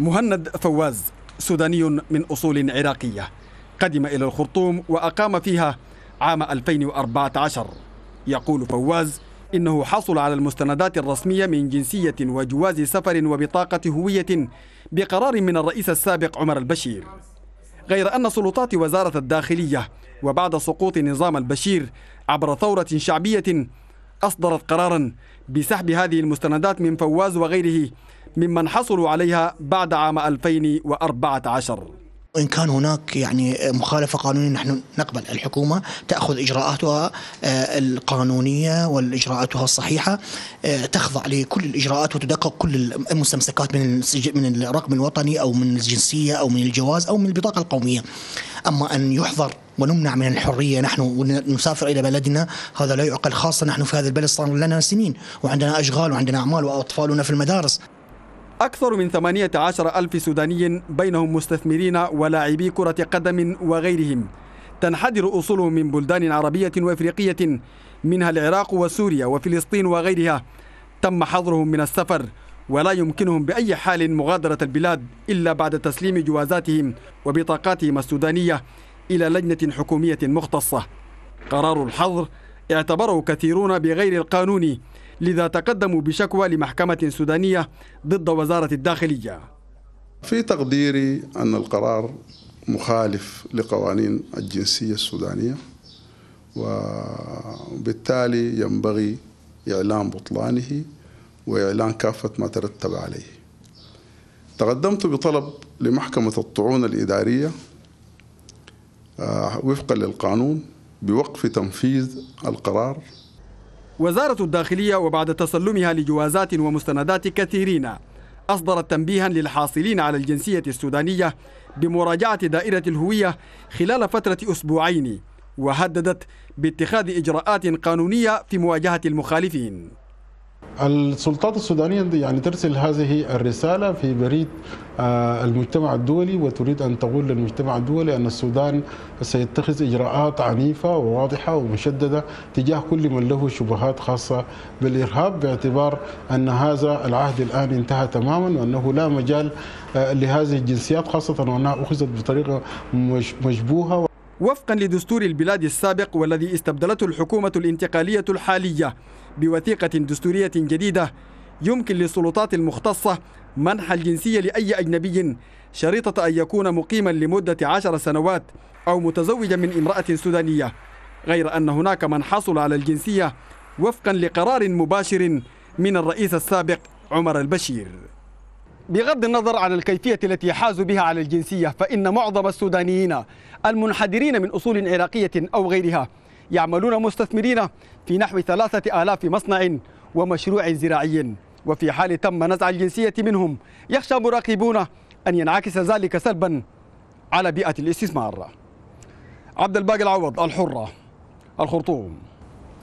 مهند فواز سوداني من أصول عراقية قدم إلى الخرطوم وأقام فيها عام 2014 يقول فواز إنه حصل على المستندات الرسمية من جنسية وجواز سفر وبطاقة هوية بقرار من الرئيس السابق عمر البشير غير أن سلطات وزارة الداخلية وبعد سقوط نظام البشير عبر ثورة شعبية أصدرت قرارا بسحب هذه المستندات من فواز وغيره ممن حصلوا عليها بعد عام 2014 وإن كان هناك يعني مخالفة قانونية نحن نقبل الحكومة تأخذ إجراءاتها آه، القانونية والإجراءاتها الصحيحة آه، تخضع لكل الإجراءات وتدقق كل المستمسكات من من الرقم الوطني أو من الجنسية أو من الجواز أو من البطاقة القومية أما أن يحظر ونمنع من الحرية نحن ونسافر إلى بلدنا هذا لا يعقل خاصة نحن في هذا البلد صار لنا سنين وعندنا أشغال وعندنا أعمال وأطفالنا في المدارس أكثر من 18 ألف سوداني بينهم مستثمرين ولاعبي كرة قدم وغيرهم تنحدر أصولهم من بلدان عربية وإفريقية منها العراق وسوريا وفلسطين وغيرها تم حظرهم من السفر ولا يمكنهم بأي حال مغادرة البلاد إلا بعد تسليم جوازاتهم وبطاقاتهم السودانية إلى لجنة حكومية مختصة قرار الحظر اعتبره كثيرون بغير القانوني لذا تقدموا بشكوى لمحكمة سودانية ضد وزارة الداخلية في تقديري أن القرار مخالف لقوانين الجنسية السودانية وبالتالي ينبغي إعلان بطلانه وإعلان كافة ما ترتب عليه تقدمت بطلب لمحكمة الطعون الإدارية آه، وفقا للقانون بوقف تنفيذ القرار وزارة الداخلية وبعد تسلمها لجوازات ومستندات كثيرين أصدرت تنبيها للحاصلين على الجنسية السودانية بمراجعة دائرة الهوية خلال فترة أسبوعين وهددت باتخاذ إجراءات قانونية في مواجهة المخالفين السلطات السودانية يعني ترسل هذه الرسالة في بريد آه، المجتمع الدولي وتريد أن تقول للمجتمع الدولي أن السودان سيتخذ إجراءات عنيفة وواضحة ومشددة تجاه كل من له شبهات خاصة بالإرهاب باعتبار أن هذا العهد الآن انتهى تماما وأنه لا مجال آه، لهذه الجنسيات خاصة وأنها أخذت بطريقة مشبوهة وفقا لدستور البلاد السابق والذي استبدلته الحكومة الانتقالية الحالية بوثيقة دستورية جديدة يمكن للسلطات المختصة منح الجنسية لأي أجنبي شريطة أن يكون مقيما لمدة عشر سنوات أو متزوجا من امرأة سودانية غير أن هناك من حصل على الجنسية وفقا لقرار مباشر من الرئيس السابق عمر البشير بغض النظر عن الكيفية التي حازوا بها على الجنسية فإن معظم السودانيين المنحدرين من أصول عراقية أو غيرها يعملون مستثمرين في نحو ثلاثة آلاف مصنع ومشروع زراعي وفي حال تم نزع الجنسية منهم يخشى مراقبون أن ينعكس ذلك سلبا على بيئة الاستثمار عبد الباقي العوض الحرة الخرطوم